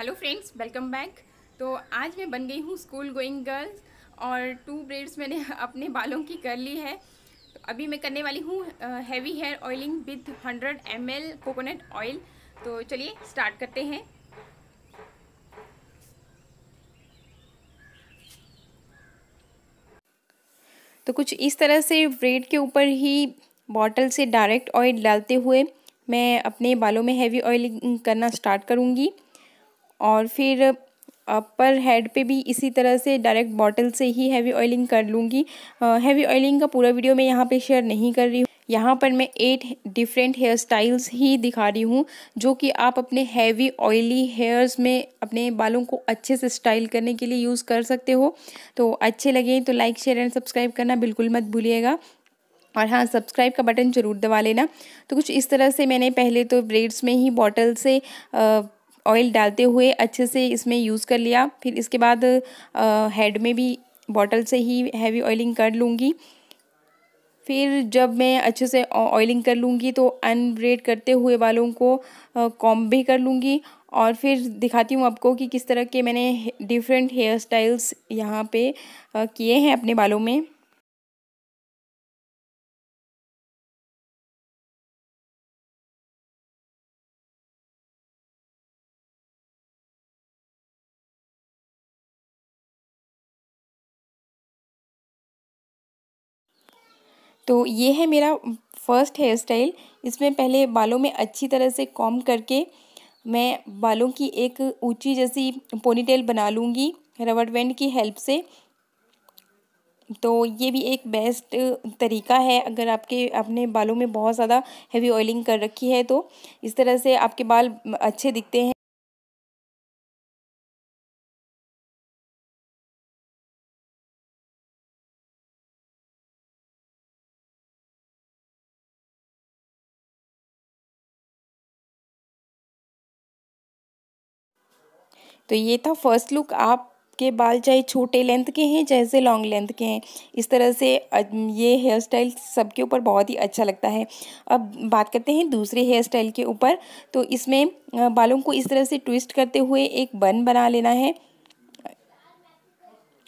hello friends welcome back तो आज मैं बन गई हूँ स्कूल गोइंग गर्ल्स और टू ब्रेड्स मैंने अपने बालों की कर ली है तो अभी मैं करने वाली हूँ heavy hair oiling with 100 M coconut oil तो चलिए स्टार्ट करते हैं तो कुछ इस तरह से ब्रेड के ऊपर ही बॉटल से डायरेक्ट ऑयल डालते हुए मैं अपने बालों में हैवी ऑयलिंग करना स्टार्ट करूँगी और फिर अपर हेड पे भी इसी तरह से डायरेक्ट बॉटल से ही हैवी ऑयलिंग कर लूँगी हैवी ऑयलिंग का पूरा वीडियो मैं यहाँ पे शेयर नहीं कर रही हूँ यहाँ पर मैं एट डिफरेंट हेयर स्टाइल्स ही दिखा रही हूँ जो कि आप अपने हैवी ऑयली हेयर्स में अपने बालों को अच्छे से स्टाइल करने के लिए यूज़ कर सकते हो तो अच्छे लगे तो लाइक शेयर एंड सब्सक्राइब करना बिल्कुल मत भूलिएगा और हाँ सब्सक्राइब का बटन ज़रूर दबा लेना तो कुछ इस तरह से मैंने पहले तो ब्रेड्स में ही बॉटल से आ, ऑयल डालते हुए अच्छे से इसमें यूज़ कर लिया फिर इसके बाद हेड में भी बॉटल से ही हैवी ऑयलिंग कर लूँगी फिर जब मैं अच्छे से ऑयलिंग कर लूँगी तो अनब्रेड करते हुए बालों को कॉम भी कर लूँगी और फिर दिखाती हूँ आपको कि किस तरह के मैंने डिफरेंट हेयर स्टाइल्स यहाँ पे किए हैं अपने बालों में तो ये है मेरा फर्स्ट हेयर स्टाइल इसमें पहले बालों में अच्छी तरह से कॉम करके मैं बालों की एक ऊंची जैसी पोनीटेल बना लूँगी रबड़ बैंड की हेल्प से तो ये भी एक बेस्ट तरीका है अगर आपके अपने बालों में बहुत ज़्यादा हैवी ऑयलिंग कर रखी है तो इस तरह से आपके बाल अच्छे दिखते हैं तो ये था फर्स्ट लुक आप के बाल चाहे छोटे लेंथ के हैं जैसे लॉन्ग लेंथ के हैं इस तरह से ये हेयर स्टाइल सबके ऊपर बहुत ही अच्छा लगता है अब बात करते हैं दूसरे हेयर स्टाइल के ऊपर तो इसमें बालों को इस तरह से ट्विस्ट करते हुए एक बन बना लेना है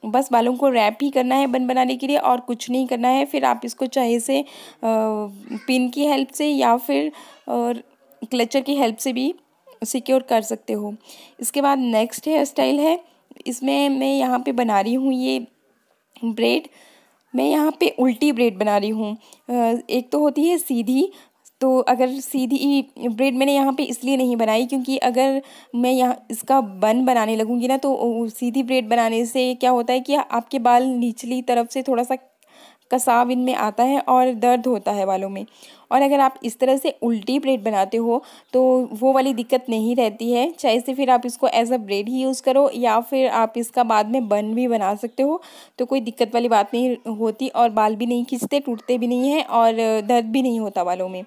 बस बालों को रैप ही करना है बन बनाने के लिए और कुछ नहीं करना है फिर आप इसको चाहे से पिन की हेल्प से या फिर क्लचर की हेल्प से भी सिक्योर कर सकते हो इसके बाद नेक्स्ट हेयर स्टाइल है इसमें मैं यहाँ पे बना रही हूँ ये ब्रेड मैं यहाँ पे उल्टी ब्रेड बना रही हूँ एक तो होती है सीधी तो अगर सीधी ब्रेड मैंने यहाँ पे इसलिए नहीं बनाई क्योंकि अगर मैं यहाँ इसका बन बनाने लगूँगी ना तो सीधी ब्रेड बनाने से क्या होता है कि आपके बाल निचली तरफ से थोड़ा सा कसाव इनमें आता है और दर्द होता है बालों में और अगर आप इस तरह से उल्टी ब्रेड बनाते हो तो वो वाली दिक्कत नहीं रहती है चाहे से फिर आप इसको एज अ ब्रेड ही यूज़ करो या फिर आप इसका बाद में बन भी बना सकते हो तो कोई दिक्कत वाली बात नहीं होती और बाल भी नहीं खींचते टूटते भी नहीं हैं और दर्द भी नहीं होता बालों में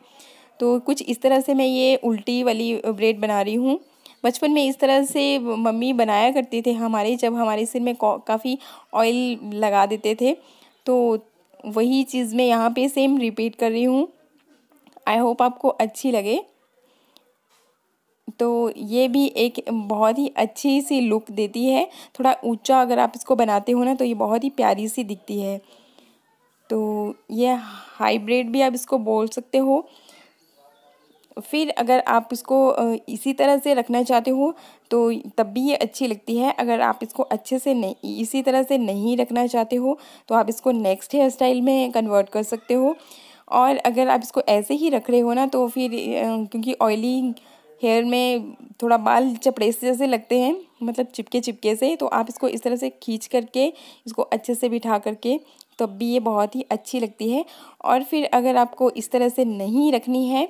तो कुछ इस तरह से मैं ये उल्टी वाली ब्रेड बना रही हूँ बचपन में इस तरह से मम्मी बनाया करती थे हमारे जब हमारे सिर में काफ़ी ऑयल लगा देते थे तो वही चीज़ मैं यहाँ पे सेम रिपीट कर रही हूँ आई होप आपको अच्छी लगे तो ये भी एक बहुत ही अच्छी सी लुक देती है थोड़ा ऊंचा अगर आप इसको बनाते हो ना तो ये बहुत ही प्यारी सी दिखती है तो ये हाइब्रिड भी आप इसको बोल सकते हो फिर अगर आप इसको इसी तरह से रखना चाहते हो तो तब भी ये अच्छी लगती है अगर आप इसको अच्छे से नहीं इसी तरह से नहीं रखना चाहते हो तो आप इसको नेक्स्ट हेयर स्टाइल में कन्वर्ट कर सकते हो और अगर आप इसको ऐसे ही रख रहे हो ना तो फिर क्योंकि ऑयली हेयर में थोड़ा बाल चपड़े से जैसे लगते हैं मतलब चिपके चिपके से तो आप इसको इस तरह से खींच करके इसको अच्छे से बिठा करके तब भी ये बहुत ही अच्छी लगती है और फिर अगर आपको इस तरह से नहीं रखनी है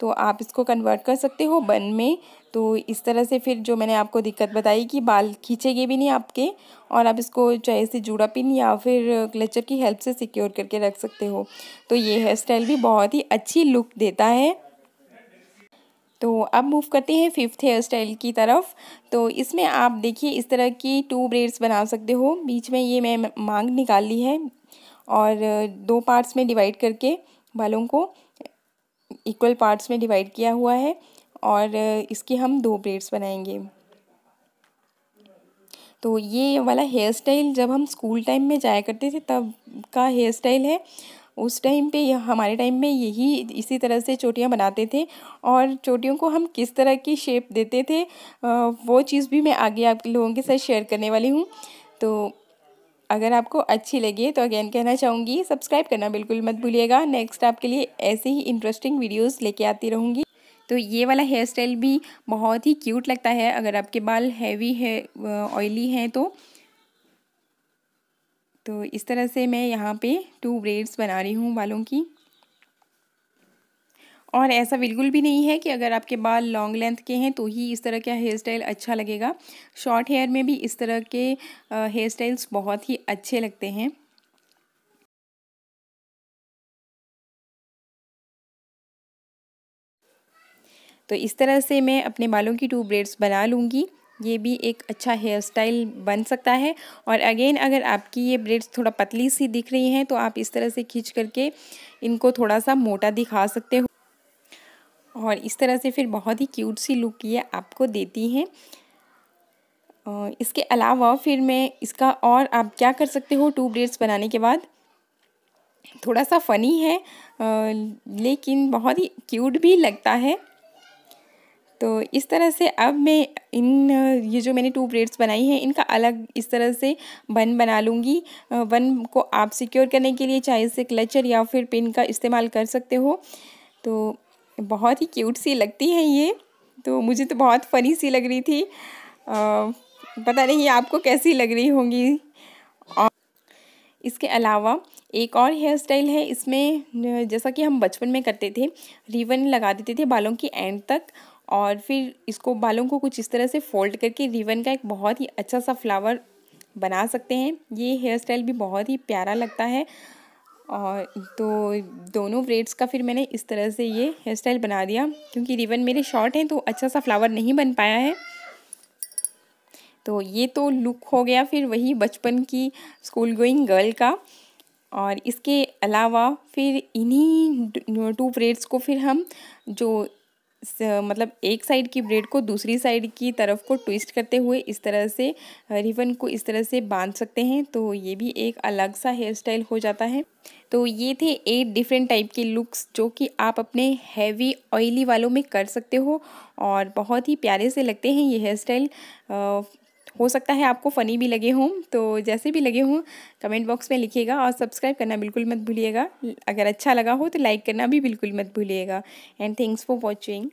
तो आप इसको कन्वर्ट कर सकते हो बन में तो इस तरह से फिर जो मैंने आपको दिक्कत बताई कि बाल खींचेंगे भी नहीं आपके और आप इसको चाहे से जूड़ा पिन या फिर क्लचर की हेल्प से सिक्योर करके रख सकते हो तो ये हेयर स्टाइल भी बहुत ही अच्छी लुक देता है तो अब मूव करते हैं फिफ्थ हेयर स्टाइल की तरफ तो इसमें आप देखिए इस तरह की टू ब्रेड्स बना सकते हो बीच में ये मैं मांग निकाल ली है और दो पार्ट्स में डिवाइड करके बालों को इक्वल पार्ट्स में डिवाइड किया हुआ है और इसकी हम दो ब्रेड्स बनाएंगे तो ये वाला हेयर स्टाइल जब हम स्कूल टाइम में जाया करते थे तब का हेयर स्टाइल है उस टाइम पे हमारे टाइम में यही इसी तरह से चोटियाँ बनाते थे और चोटियों को हम किस तरह की शेप देते थे वो चीज़ भी मैं आगे आप लोगों के साथ शेयर करने वाली हूँ तो अगर आपको अच्छी लगे तो अगेन कहना चाहूँगी सब्सक्राइब करना बिल्कुल मत भूलिएगा नेक्स्ट आपके लिए ऐसे ही इंटरेस्टिंग वीडियोस लेके आती रहूँगी तो ये वाला हेयर स्टाइल भी बहुत ही क्यूट लगता है अगर आपके बाल हैवी है ऑयली हैं तो तो इस तरह से मैं यहाँ पे टू ब्रेड्स बना रही हूँ बालों की और ऐसा बिल्कुल भी नहीं है कि अगर आपके बाल लॉन्ग लेंथ के हैं तो ही इस तरह का हेयर स्टाइल अच्छा लगेगा शॉर्ट हेयर में भी इस तरह के हेयर स्टाइल्स बहुत ही अच्छे लगते हैं तो इस तरह से मैं अपने बालों की टू ब्रेड्स बना लूँगी ये भी एक अच्छा हेयर स्टाइल बन सकता है और अगेन अगर आपकी ये ब्रेड्स थोड़ा पतली सी दिख रही हैं तो आप इस तरह से खींच करके इनको थोड़ा सा मोटा दिखा सकते हो और इस तरह से फिर बहुत ही क्यूट सी लुक ये आपको देती हैं इसके अलावा फिर मैं इसका और आप क्या कर सकते हो टू ब्रेड्स बनाने के बाद थोड़ा सा फ़नी है लेकिन बहुत ही क्यूट भी लगता है तो इस तरह से अब मैं इन ये जो मैंने टू ब्रेड्स बनाई हैं इनका अलग इस तरह से बन बना लूँगी बन को आप सिक्योर करने के लिए चाहे से क्लचर या फिर पिन का इस्तेमाल कर सकते हो तो बहुत ही क्यूट सी लगती है ये तो मुझे तो बहुत फ़नी सी लग रही थी आ, पता नहीं आपको कैसी लग रही होंगी इसके अलावा एक और हेयर स्टाइल है इसमें जैसा कि हम बचपन में करते थे रिबन लगा देते थे बालों की एंड तक और फिर इसको बालों को कुछ इस तरह से फोल्ड करके रिवन का एक बहुत ही अच्छा सा फ्लावर बना सकते हैं ये हेयर स्टाइल भी बहुत ही प्यारा लगता है और तो दोनों ब्रेड्स का फिर मैंने इस तरह से ये हेयर स्टाइल बना दिया क्योंकि रिवन मेरे शॉर्ट हैं तो अच्छा सा फ्लावर नहीं बन पाया है तो ये तो लुक हो गया फिर वही बचपन की स्कूल गोइंग गर्ल का और इसके अलावा फिर इन्हीं टू ब्रेड्स को फिर हम जो मतलब एक साइड की ब्रेड को दूसरी साइड की तरफ को ट्विस्ट करते हुए इस तरह से रिबन को इस तरह से बांध सकते हैं तो ये भी एक अलग सा हेयर स्टाइल हो जाता है तो ये थे एट डिफरेंट टाइप के लुक्स जो कि आप अपने हैवी ऑयली वालों में कर सकते हो और बहुत ही प्यारे से लगते हैं ये हेयर स्टाइल हो सकता है आपको फ़नी भी लगे हों तो जैसे भी लगे हों कमेंट बॉक्स में लिखिएगा और सब्सक्राइब करना बिल्कुल मत भूलिएगा अगर अच्छा लगा हो तो लाइक करना भी बिल्कुल मत भूलिएगा एंड थैंक्स फॉर वॉचिंग